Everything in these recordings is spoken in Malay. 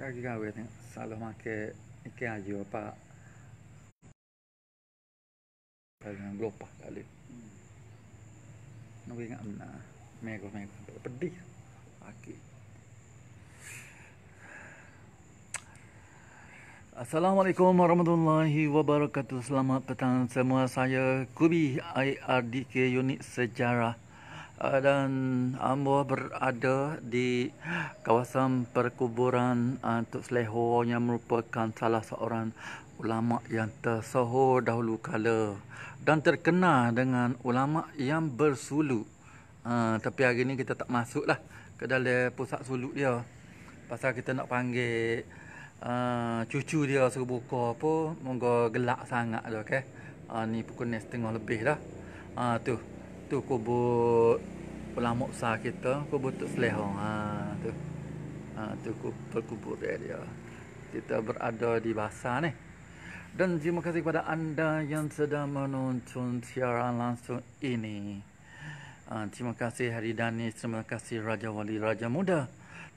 ကကြီးကဝေးတဲ့ဆာလမကေအကေအယောပါပဲငလောပါကလေးနှုတ်ရင်အမနာမေကောမေကောပတိအကိအဆလာမ်အလိုင်ကွမ်ရမဒွန်လာဟီဝဘာရကတူဆလာမတ်ပတန်ဆမွာဆာယကူဘီအိုင်အာဒီကေယူနစ်စဂျာရာ Eh, dan ambo berada di kawasan perkuburan eh, Tok Seleho yang merupakan salah seorang ulama yang tersohor dahulu kala dan terkenal dengan ulama yang bersulu. Eh, tapi hari ni kita tak masuklah ke dalam pusat suluk dia. Pasal kita nak panggil cucu dia suruh buka apa, monggo gelak sangat dah okey. ni pukul ni lebih dah. Ah tu tu kubur ulama besar kita kubur Tok Seleha ha tu ha tu kubur kubur dia kita berada di bahasa ni dan terima kasih kepada anda yang sedang menonton siaran langsung ini. Uh, terima kasih Hari Danis, terima kasih Raja Wali Raja Muda.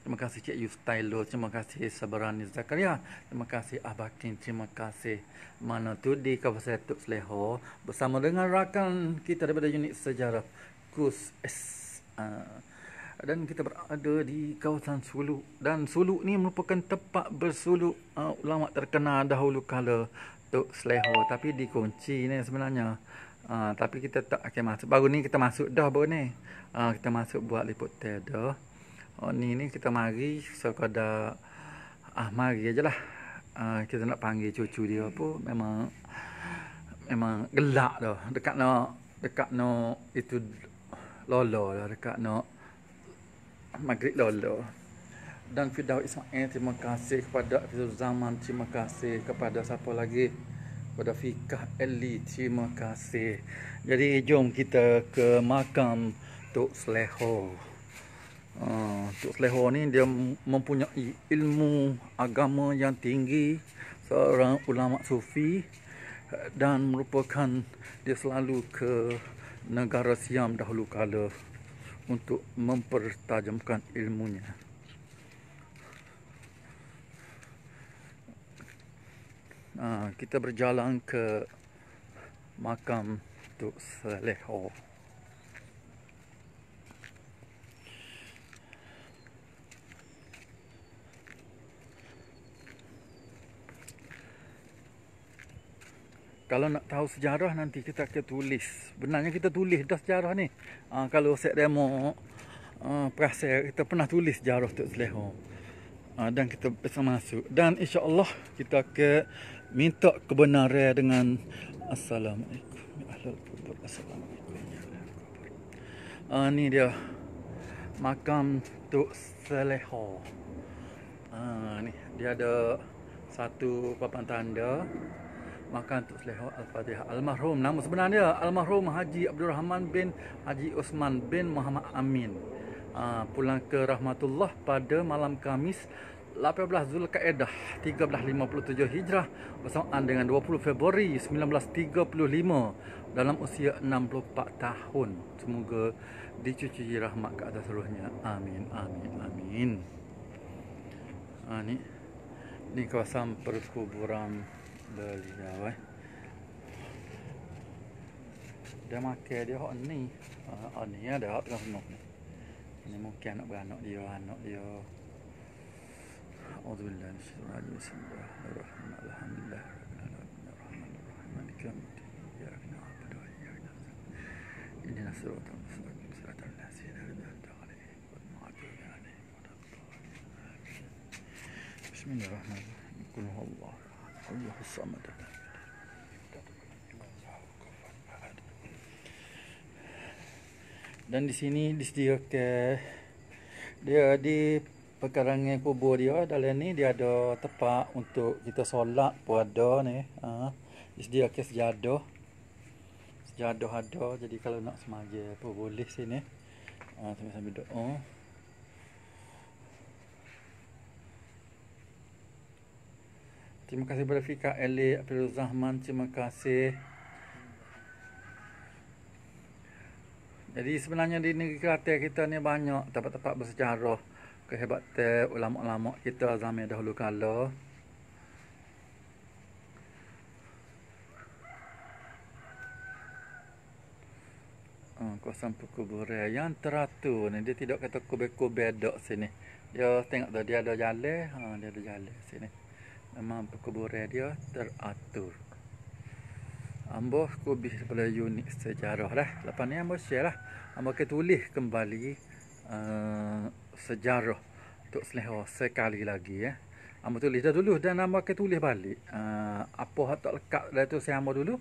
Terima kasih Cik Yustailo, terima kasih Sabarani Zakaria, terima kasih Abakin, terima kasih Mana tu di Kawasan Tuk Seleho bersama dengan rakan kita daripada unit sejarah Kus S. Dan kita berada di kawasan Suluk dan Suluk ni merupakan tempat bersuluk uh, ulama terkenal dahulu kala Tuk Seleho tapi dikunci ni sebenarnya. Uh, tapi kita tak akan okay, masuk. Baru ni kita masuk dah baru ni. Uh, kita masuk buat liput teh dah. Oh ni ni kita mari sekada lah. ah mari ajalah. Uh, kita nak panggil cucu dia apa memang memang gelak dah dekat no dekat no itu lolo lah dekat no maghrib lolo dan Fidaw Ismail terima kasih kepada Fidaw Zaman terima kasih kepada siapa lagi kepada Fikah Eli terima kasih jadi jom kita ke makam Tok Slehoh Ah, Tuk Seleho ni dia mempunyai ilmu agama yang tinggi seorang ulama sufi dan merupakan dia selalu ke negara Siam dahulu kala untuk mempertajamkan ilmunya. Ah, kita berjalan ke makam Tuk Seleho. kalau nak tahu sejarah nanti kita akan tulis. Benarnya kita tulis dah sejarah ni. Ha, kalau set demo uh, ah, perasa kita pernah tulis sejarah Tok Seleho. Ha, dan kita bisa masuk. Dan insya Allah kita akan minta kebenaran dengan Assalamualaikum. Ya Assalamualaikum. Ha, ni dia makam Tok Seleho. Ha, ni dia ada satu papan tanda makan untuk seleho Al-Fatihah Almarhum Nama sebenarnya Almarhum Haji Abdul Rahman bin Haji Osman bin Muhammad Amin ha, Pulang ke Rahmatullah pada malam Kamis 18 Zulkaedah 1357 Hijrah Bersamaan dengan 20 Februari 1935 Dalam usia 64 tahun Semoga dicuci rahmat ke atas seluruhnya Amin, amin, amin ha, ni, ni Ini kawasan perkuburan Beli dah weh. Dia makan dia hok ni. Ha ni ada ya, hok dah penuh ni. Ini mungkin anak beranak dia, anak dia. Alhamdulillah, Bismillahirrahmanirrahim. Bismillahirrahmanirrahim. Alhamdulillah. Bismillahirrahmanirrahim. Kulhu Allah. الله الصمد dan di sini disediakan dia di pekarangan kubur dia dalam ni dia ada tempat untuk kita solat pun ada ni ha disediakan sejadah sejadah ada jadi kalau nak semaja pun boleh sini ha sambil-sambil doa Terima kasih kepada Fika Ali Abdul Zahman. Terima kasih. Jadi sebenarnya di negeri Kelantan kita ni banyak tempat-tempat bersejarah kehebatan ulama-ulama kita zaman dahulu kala. Ah, kawasan perkuburan yang teratur ni dia tidak kata kubek-kubek dok sini dia tengok tu dia ada jalan ha, dia ada jalan sini memang perkuburan dia teratur Amboh ku bih pada unik sejarah lah Lepas ni Amboh share lah Amboh ke tulis kembali uh, Sejarah Untuk seleho sekali lagi ya eh. Amboh tulis dah dulu dan Amboh ke tulis balik uh, Apa yang tak lekat dari tu saya Amboh dulu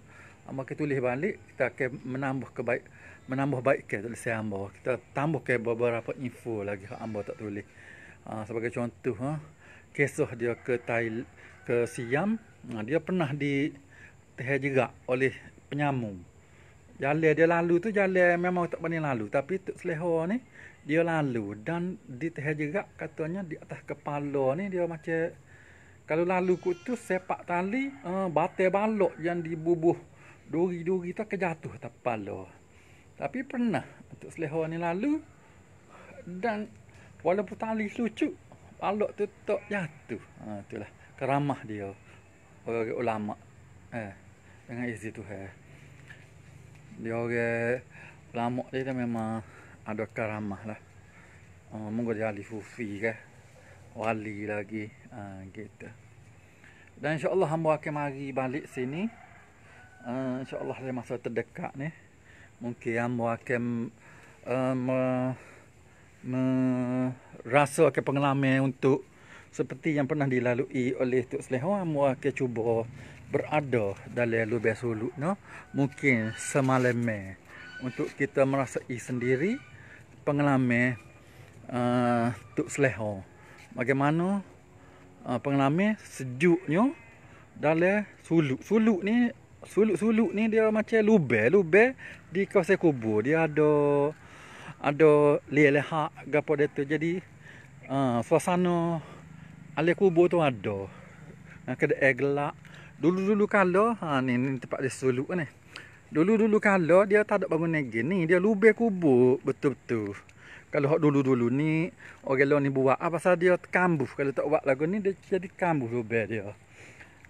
Amboh ke tulis balik Kita akan menambah kebaik Menambah baik ke tulis saya Amboh Kita tambah ke beberapa info lagi Amboh tak tulis uh, Sebagai contoh ha. Huh? kisah dia ke Thai, ke Siam ha, dia pernah di teh juga oleh penyamun. jalan dia lalu tu jalan memang tak pernah lalu tapi Tok Seleho ni dia lalu dan di teh juga katanya di atas kepala ni dia macam kalau lalu kut tu sepak tali uh, batai balok yang dibubuh duri-duri tu kejatuh atas kepala tapi pernah untuk Seleho ni lalu dan walaupun tali lucu Palok tu jatuh. Ha, itulah keramah dia. Orang ulama. Eh, dengan izin tu. Eh. Dia orang ulama dia, dia memang ada keramah lah. Uh, ha, Mungkin dia alih hufi ke. Wali lagi. Ha, gitu. Dan insyaAllah hamba akan mari balik sini. Uh, insyaAllah dia masa terdekat ni. Mungkin hamba akan... uh, merasa akan pengalaman untuk seperti yang pernah dilalui oleh Tok Selehwa mua ke cuba berada dalam lubang sulut no mungkin semalam untuk kita merasai sendiri pengalaman uh, Tok Selehwa bagaimana uh, pengalaman sejuknya dalam sulut-sulut ni sulut-sulut ni dia macam lubang lubang di kawasan kubur dia ada ada lelehak gapo dia tu jadi uh, suasana ale kubur tu ada uh, ha, kedai egla. dulu-dulu kala ha ni, ni tempat dia seluk. ni dulu-dulu kala dia tak ada bangun gini dia lubang kubur betul-betul kalau hak dulu-dulu ni orang lain ni buat apa ah, dia kambuh kalau tak buat lagu ni dia jadi kambuh lubang dia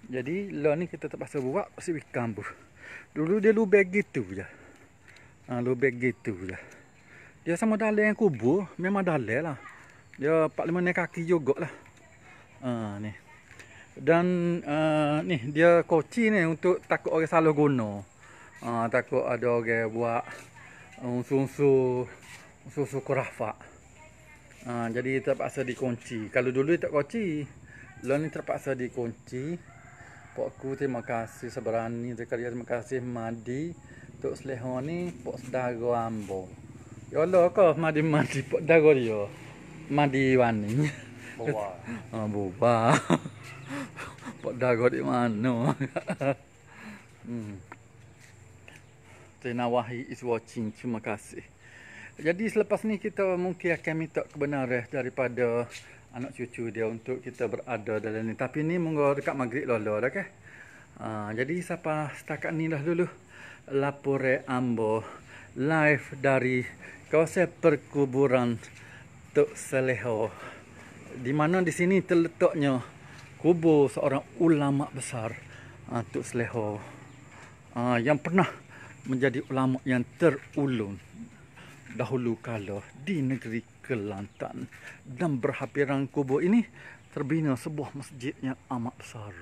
jadi lo ni kita terpaksa buat sebab kambuh dulu dia lubang gitu je ha lubang gitu je dia ya, sama dalai yang kubur Memang dalai lah Dia ya, Pak lima naik kaki juga lah uh, ah, ni. Dan uh, ni Dia koci ni untuk takut orang salah guna uh, Takut ada orang buat Unsur-unsur Unsur-unsur kurafak uh, Jadi terpaksa dikunci Kalau dulu tak koci Lalu ni terpaksa dikunci Pak ku terima kasih seberani Terima kasih madi Untuk selehoni Pak sedara ambo kau pot ah, pot di ยอดก็มาดิมาดิได้ก็เดียวมาดีวันนี้บุบ่าบุบ่าได้ก็ดีมาโน่อืมเจ้าหน้าที่ hmm. is watching terima kasih jadi selepas ni kita mungkin akan minta kebenaran daripada anak cucu dia untuk kita berada dalam ni tapi ni monggo dekat maghrib lolo dah ke jadi siapa setakat ni dah dulu lapor ambo live dari kawasan perkuburan Tok Seleho di mana di sini terletaknya kubur seorang ulama besar uh, Tok Seleho uh, ah, yang pernah menjadi ulama yang terulun dahulu kala di negeri Kelantan dan berhampiran kubur ini terbina sebuah masjid yang amat besar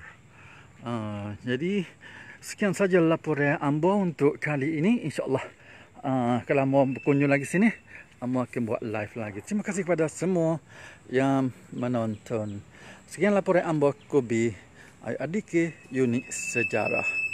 uh, jadi sekian saja laporan ambo untuk kali ini insyaallah Ah, kalau mau berkunjung lagi sini, kamu akan buat live lagi. Terima kasih kepada semua yang menonton. Sekian laporan Ambo Kubi adik-adik unik sejarah.